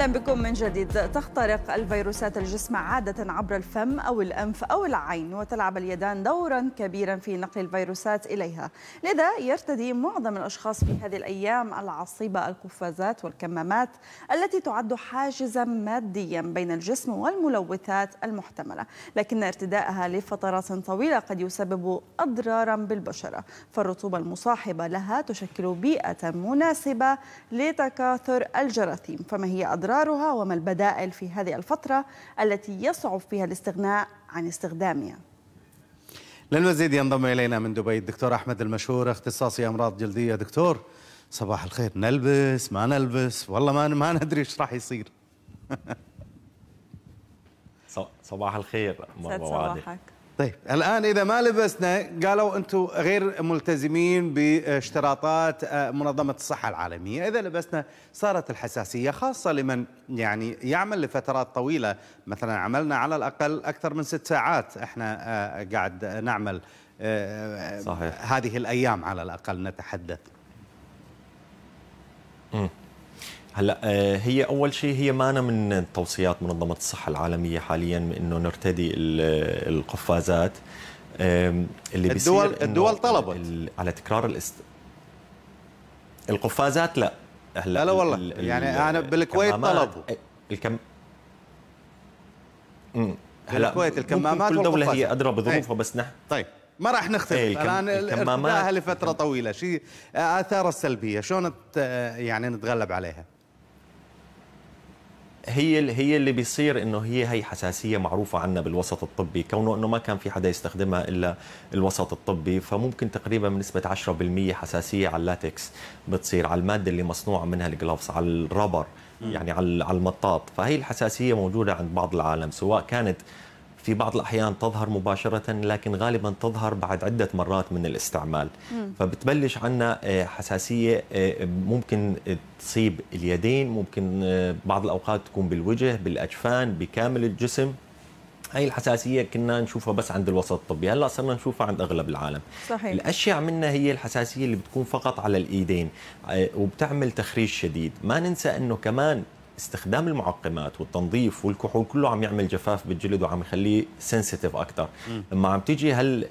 اهلا بكم من جديد تخترق الفيروسات الجسم عاده عبر الفم او الانف او العين وتلعب اليدان دورا كبيرا في نقل الفيروسات اليها لذا يرتدي معظم الاشخاص في هذه الايام العصيبه القفازات والكمامات التي تعد حاجزا ماديا بين الجسم والملوثات المحتمله لكن ارتدائها لفترات طويله قد يسبب اضرارا بالبشره فالرطوبه المصاحبه لها تشكل بيئه مناسبه لتكاثر الجراثيم فما هي اضرار أضرارها وما البدائل في هذه الفترة التي يصعب فيها الاستغناء عن استخدامها للمزيد ينضم إلينا من دبي الدكتور أحمد المشهور اختصاصي أمراض جلدية دكتور صباح الخير نلبس ما نلبس والله ما ما ندري ايش راح يصير صباح الخير مرة صباحك طيب الان اذا ما لبسنا قالوا انتم غير ملتزمين باشتراطات آه، منظمه الصحه العالميه، اذا لبسنا صارت الحساسيه خاصه لمن يعني يعمل لفترات طويله، مثلا عملنا على الاقل اكثر من ست ساعات احنا آه، قاعد نعمل آه، صحيح. هذه الايام على الاقل نتحدث. م. هلا آه، هي اول شيء هي مانا من توصيات منظمه الصحه العالميه حاليا انه نرتدي القفازات اللي الدول الدول طلبت على تكرار الاست القفازات لا هلا لا والله ال يعني انا بالكويت آه، طلبوا الكم امم هلا الكويت الكمامات كل دوله هي ادرى بظروفها طيب. بس نحن طيب ما راح نختلف إيه، الان الكم... الان الكمامات لفتره طويله شيء اثار السلبيه شلون يعني نتغلب عليها هي هي اللي بيصير انه هي هي حساسيه معروفه عنا بالوسط الطبي كونه انه ما كان في حدا يستخدمها الا الوسط الطبي فممكن تقريبا بنسبه 10% حساسيه على اللاتكس بتصير على الماده اللي مصنوعه منها الجلافز على الربر يعني على على المطاط فهي الحساسيه موجوده عند بعض العالم سواء كانت في بعض الأحيان تظهر مباشرة لكن غالبا تظهر بعد عدة مرات من الاستعمال فبتبلش عنا آه، حساسية آه، ممكن تصيب اليدين ممكن آه، بعض الأوقات تكون بالوجه بالأجفان بكامل الجسم هاي الحساسية كنا نشوفها بس عند الوسط الطبي هلا صرنا نشوفها عند أغلب العالم صحيح. الأشياء منها هي الحساسية اللي بتكون فقط على الإيدين وبتعمل تخريج شديد ما ننسى أنه كمان استخدام المعقمات والتنظيف والكحول كله عم يعمل جفاف بالجلد وعم يخليه سنسيتيف اكثر لما عم تيجي هال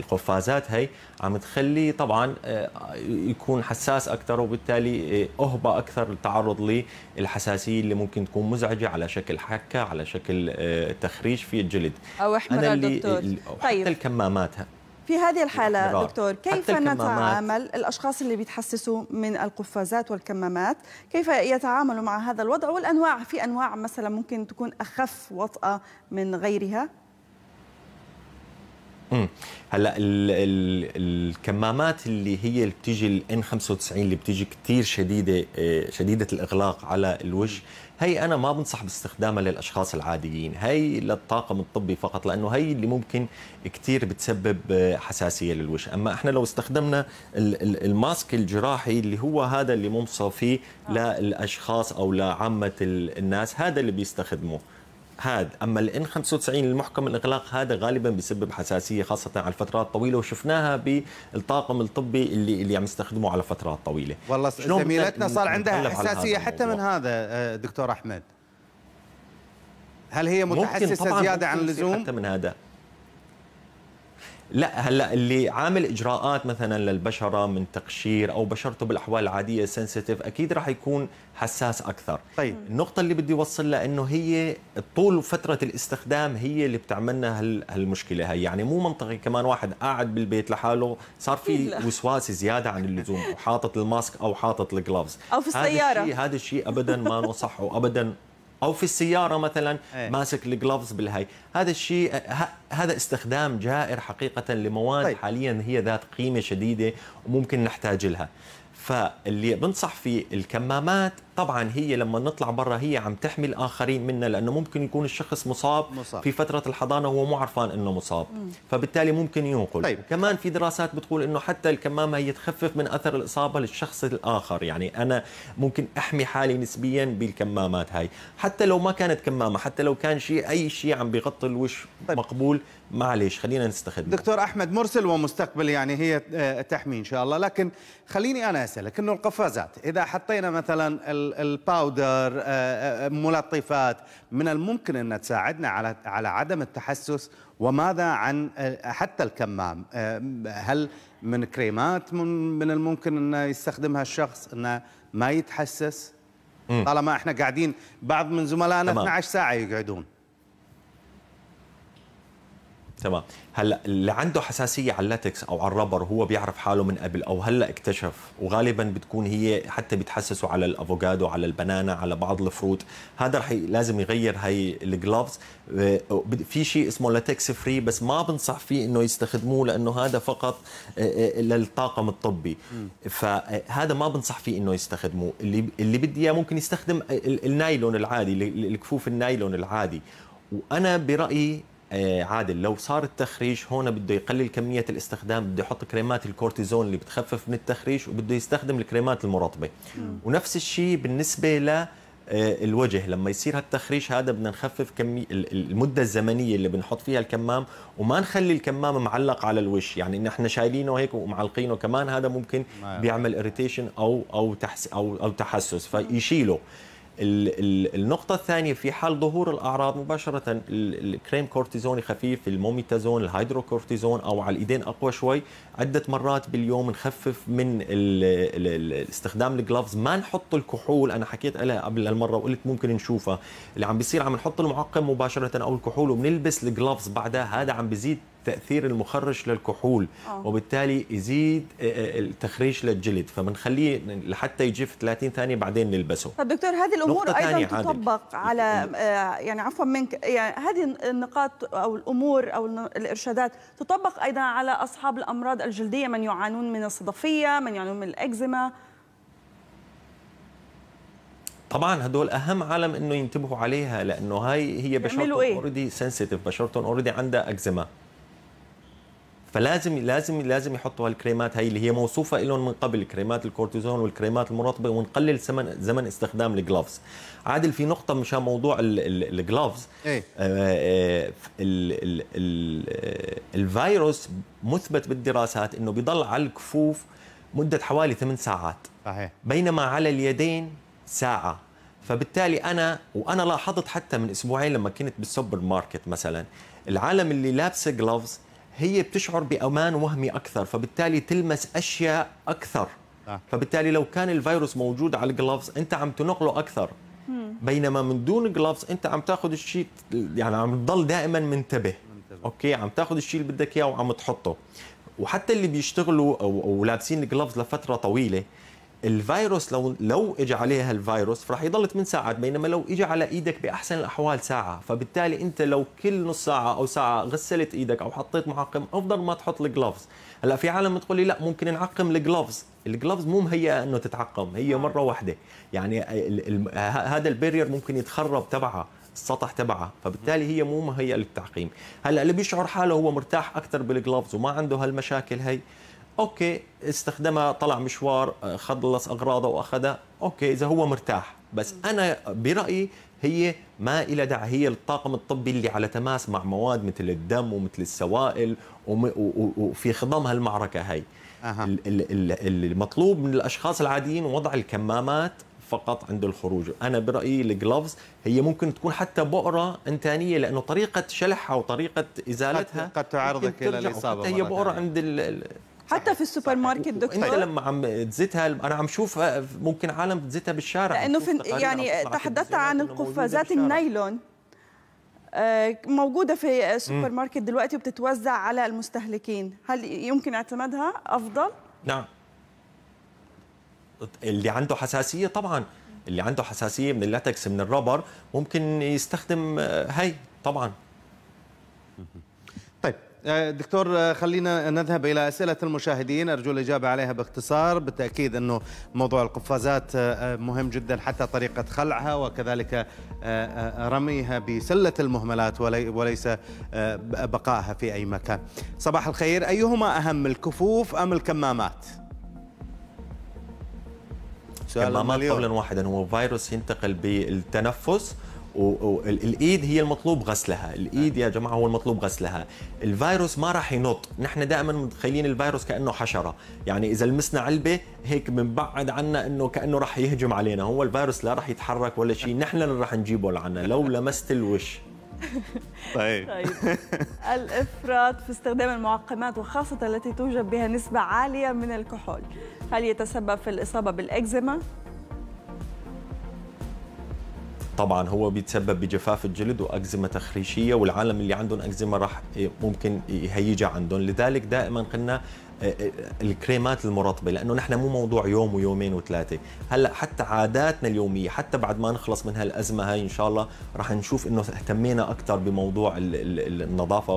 القفازات هي عم تخليه طبعا آه، يكون حساس اكثر وبالتالي آه، اهبى اكثر للتعرض للحساسيه اللي ممكن تكون مزعجه على شكل حكه على شكل آه، تخريج في الجلد او احمر دكتور طيب الكمامات في هذه الحالة الحرار. دكتور كيف نتعامل الأشخاص اللي بيتحسسوا من القفازات والكمامات كيف يتعاملوا مع هذا الوضع والأنواع في أنواع مثلا ممكن تكون أخف وطأة من غيرها امم هلا الكمامات اللي هي اللي بتيجي الان 95 اللي بتيجي كثير شديده آه، شديده الاغلاق على الوجه هي انا ما بنصح باستخدامها للاشخاص العاديين هي للطاقم الطبي فقط لانه هي اللي ممكن كثير بتسبب آه، حساسيه للوجه اما احنا لو استخدمنا الماسك الجراحي اللي هو هذا اللي منصف فيه آه. للاشخاص او لعامه الناس هذا اللي بيستخدموه هذا اما الان 95 المحكم الاغلاق هذا غالبا بيسبب حساسيه خاصه على الفترات طويله وشفناها بالطاقم الطبي اللي اللي عم يستخدموه على فترات طويله والله زميلتنا صار عندها حساسيه حتى من هذا آه، دكتور احمد هل هي متحسسه زياده عن اللزوم حتى من هذا لا هلا اللي عامل اجراءات مثلا للبشره من تقشير او بشرته بالاحوال العاديه سنسيتيف اكيد راح يكون حساس اكثر طيب النقطه اللي بدي اوصل لها انه هي طول فتره الاستخدام هي اللي بتعملنا هالمشكله هي يعني مو منطقي كمان واحد قاعد بالبيت لحاله صار في وسواس زياده عن اللزوم وحاطط الماسك او حاطط الجلافز او في السياره هذا الشيء هذا الشيء ابدا ما نصحه ابدا او في السياره مثلا أيه. ماسك الجلوفز بالهي هذا الشيء هذا استخدام جائر حقيقه لمواد طيب. حاليا هي ذات قيمه شديده وممكن نحتاج لها فاللي بنصح فيه الكمامات طبعا هي لما نطلع برا هي عم تحمي الاخرين منا لانه ممكن يكون الشخص مصاب, مصاب. في فتره الحضانه وهو مو عرفان انه مصاب مم. فبالتالي ممكن ينقل طيب. كمان في دراسات بتقول انه حتى الكمامه هي تخفف من اثر الاصابه للشخص الاخر يعني انا ممكن احمي حالي نسبيا بالكمامات هاي حتى لو ما كانت كمامه حتى لو كان شيء اي شيء عم بيغطي الوش طيب. مقبول معليش خلينا نستخدمه دكتور احمد مرسل ومستقبل يعني هي آه، تحمي ان شاء الله لكن خليني انا اسالك انه القفازات اذا حطينا مثلا ال الباودر آه، آه، آه، ملطفات من الممكن أن تساعدنا على على عدم التحسس وماذا عن حتى الكمام هل من كريمات من الممكن أنه يستخدمها الشخص أنه ما يتحسس طالما احنا قاعدين بعض من زملائنا 12 ساعة يقعدون تمام هلا اللي عنده حساسيه على اللاتكس او على الربر هو بيعرف حاله من قبل او هلا اكتشف وغالبا بتكون هي حتى بيتحسسوا على الافوكادو على البنانا على بعض الفروت هذا رح لازم يغير هي الجلوفز آه، في شيء اسمه لاتكس فري بس ما بنصح فيه انه يستخدموه لانه هذا فقط آه، آه، للطاقم الطبي فهذا ما بنصح فيه انه يستخدموه اللي اللي بدي اياه ممكن يستخدم النايلون العادي الكفوف النايلون العادي وانا برايي آه، عادل لو صار التخريج هون بده يقلل كميه الاستخدام بده يحط كريمات الكورتيزون اللي بتخفف من التخريج وبده يستخدم الكريمات المرطبه ونفس الشيء بالنسبه ل آه، الوجه لما يصير هالتخريش هذا بدنا نخفف كمي المده الزمنيه اللي بنحط فيها الكمام وما نخلي الكمام معلق على الوش يعني نحن شايلينه هيك ومعلقينه كمان هذا ممكن بيعمل اريتيشن او او تحس او او تحسس فيشيله النقطة الثانية في حال ظهور الأعراض مباشرة الكريم كورتيزون خفيف الموميتازون الهيدروكورتيزون أو على الإيدين أقوى شوي عدة مرات باليوم نخفف من استخدام الجلافز ما نحط الكحول أنا حكيت عليها قبل المرة وقلت ممكن نشوفها اللي عم بيصير عم نحط المعقم مباشرة أو الكحول وبنلبس الجلافز بعدها هذا عم بزيد تاثير المخرج للكحول أوه. وبالتالي يزيد آه، آه، التخريج للجلد فبنخليه لحتى يجي في 30 ثانيه بعدين نلبسه طب دكتور هذه الامور ايضا تطبق عادل. على آه، يعني عفوا منك يعني هذه النقاط او الامور او الارشادات تطبق ايضا على اصحاب الامراض الجلديه من يعانون من الصدفيه من يعانون من الاكزيما طبعا هدول اهم عالم انه ينتبهوا عليها لانه هاي هي بشرتهم اوريدي سنسيتيف بشرتهم اوريدي عندها اكزيما فلازم لازم لازم يحطوا هالكريمات هي اللي هي موصوفه لهم من قبل كريمات الكورتيزون والكريمات المرطبه ونقلل زمن زمن استخدام الجلوفز عادل في نقطه مشان موضوع الجلوفز ايه آه، آه، آه، الفيروس مثبت بالدراسات انه بيضل على الكفوف مده حوالي 8 ساعات صحيح بينما على اليدين ساعه فبالتالي انا وانا لاحظت حتى من اسبوعين لما كنت بالسوبر ماركت مثلا العالم اللي لابسه جلوفز هي بتشعر بامان وهمي اكثر فبالتالي تلمس اشياء اكثر فبالتالي لو كان الفيروس موجود على الجلوفز انت عم تنقله اكثر بينما من دون جلوفز انت عم تاخذ الشيء يعني عم تضل دائما منتبه اوكي عم تاخذ الشيء اللي بدك اياه وعم تحطه وحتى اللي بيشتغلوا او, لابسين جلوفز لفتره طويله الفيروس لو لو اجى عليها الفيروس فراح يضل 8 ساعات بينما لو اجى على ايدك باحسن الاحوال ساعه فبالتالي انت لو كل نص ساعه او ساعه غسلت ايدك او حطيت معقم افضل ما تحط الجلوفز هلا في عالم بتقول لي لا ممكن نعقم الجلوفز الجلوفز مو مهيئه انه تتعقم هي نعم. مره واحده يعني هذا البرير ممكن يتخرب تبعها السطح تبعها فبالتالي هي مو مهيئه للتعقيم هلا اللي بيشعر حاله هو مرتاح اكثر بالجلوفز وما عنده هالمشاكل هي اوكي استخدمها طلع مشوار آه، خلص اغراضه واخذها اوكي اذا هو مرتاح بس انا برايي هي ما إلى داعي هي الطاقم الطبي اللي على تماس مع مواد مثل الدم ومثل السوائل وفي خضم هالمعركة هي أه. المطلوب من الأشخاص العاديين وضع الكمامات فقط عند الخروج أنا برأيي الجلوفز هي ممكن تكون حتى بؤرة إنتانية لأنه طريقة شلحها وطريقة إزالتها قد تعرضك إلى الإصابة هي بؤرة عند حتى في السوبر ماركت دكتور انت لما عم تزتها انا عم شوف آه، ممكن عالم تزيتها بالشارع يعني لانه في يعني تحدثت عن القفازات النايلون آه، موجوده في السوبر ماركت دلوقتي وبتتوزع على المستهلكين هل يمكن اعتمادها افضل نعم اللي عنده حساسيه طبعا اللي عنده حساسيه من اللاتكس من الرابر ممكن يستخدم آه، هاي طبعا آه، دكتور آه، خلينا نذهب إلى أسئلة المشاهدين أرجو الإجابة عليها باختصار بالتأكيد أنه موضوع القفازات آه، مهم جدا حتى طريقة خلعها وكذلك رميها بسلة المهملات وليس بقائها في أي مكان صباح الخير أيهما أهم الكفوف أم الكمامات؟ كمامات قولا واحدا هو فيروس ينتقل بالتنفس والايد هي المطلوب غسلها الايد يا جماعه هو المطلوب غسلها الفيروس ما راح ينط نحن دائما متخيلين الفيروس كانه حشره يعني اذا لمسنا علبه هيك بنبعد عنا انه كانه راح يهجم علينا هو الفيروس لا راح يتحرك ولا شيء نحن اللي راح نجيبه لعنا لو لمست الوش طيب طيب الافراط في استخدام المعقمات وخاصه التي توجد بها نسبه عاليه من الكحول هل يتسبب في الاصابه بالاكزيما طبعا هو بيتسبب بجفاف الجلد واكزيما تخريشيه والعالم اللي عندهم اكزيما راح ممكن يهيجها عندهم لذلك دائما قلنا آه، آه، الكريمات المرطبه لانه نحن مو موضوع يوم ويومين وثلاثه هلا حتى عاداتنا اليوميه حتى بعد ما نخلص من هالازمه هاي ان شاء الله رح نشوف انه اهتمينا اكثر بموضوع النظافه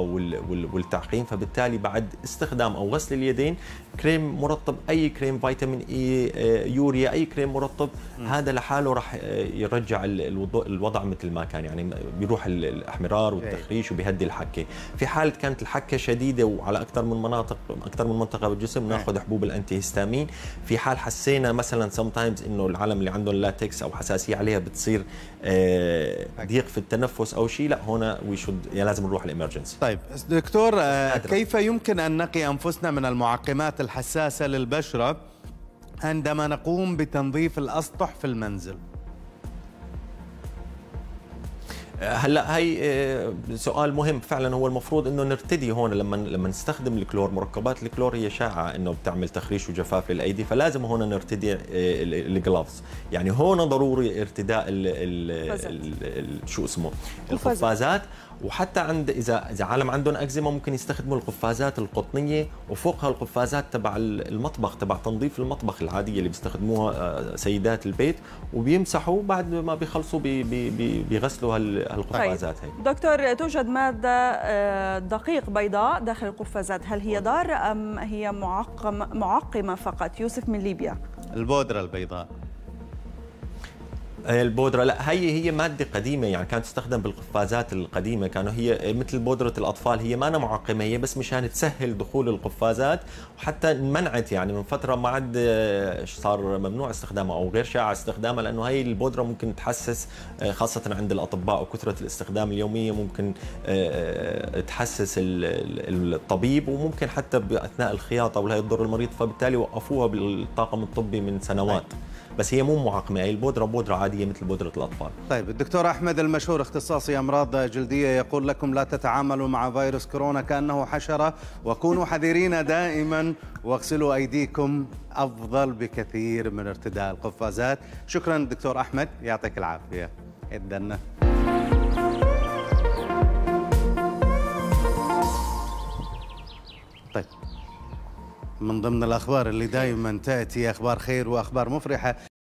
والتعقيم فبالتالي بعد استخدام او غسل اليدين كريم مرطب اي كريم فيتامين اي آه، يوريا اي كريم مرطب هذا لحاله رح يرجع الوضع مثل ما كان يعني بيروح الاحمرار والتخريش إيه. وبيهدي الحكه في حاله كانت الحكه شديده وعلى اكثر من مناطق اكثر من منطقة منطقه بالجسم نعم. ناخذ حبوب الانتي هيستامين في حال حسينا مثلا سم تايمز انه العالم اللي عندهم لاتكس او حساسيه عليها بتصير آه، ضيق في التنفس او شيء لا هنا وي يعني شود لازم نروح الامرجنسي طيب دكتور آه، كيف يمكن ان نقي انفسنا من المعقمات الحساسه للبشره عندما نقوم بتنظيف الاسطح في المنزل هلا هي آه، سؤال مهم فعلا هو المفروض انه نرتدي هون لما لما نستخدم الكلور مركبات الكلور هي شائعه انه بتعمل تخريش وجفاف للايدي فلازم هون نرتدي آه، الجلافز يعني هون ضروري ارتداء ال ال ال شو اسمه القفازات وحتى عند اذا اذا عالم عندهم اكزيما ممكن يستخدموا القفازات القطنيه وفوقها القفازات تبع المطبخ تبع تنظيف المطبخ العاديه اللي بيستخدموها آه، سيدات البيت وبيمسحوا بعد ما بيخلصوا بي بي بيغسلوا هالقفازات طيب. هي دكتور توجد ماده آه، دقيق بيضاء داخل القفازات هل هي ضاره ام هي معقم معقمه فقط يوسف من ليبيا البودره البيضاء البودره لا هي هي ماده قديمه يعني كانت تستخدم بالقفازات القديمه كانوا هي مثل بودره الاطفال هي ما أنا معقمه هي بس مشان تسهل دخول القفازات وحتى منعت يعني من فتره ما عاد آه، صار ممنوع استخدامها او غير شائع استخدامها لانه هي البودره ممكن تحسس آه، خاصه عند الاطباء وكثره الاستخدام اليوميه ممكن آه، تحسس الطبيب وممكن حتى باثناء الخياطه ولا يضر المريض فبالتالي وقفوها بالطاقم الطبي من سنوات بس هي مو معقمه هي البودره بودره عاديه مثل بودره الاطفال طيب الدكتور احمد المشهور اختصاصي امراض جلديه يقول لكم لا تتعاملوا مع فيروس كورونا كانه حشره وكونوا حذرين دائما واغسلوا ايديكم افضل بكثير من ارتداء القفازات شكرا دكتور احمد يعطيك العافيه اتدنا طيب من ضمن الأخبار اللي دائما تأتي أخبار خير وأخبار مفرحة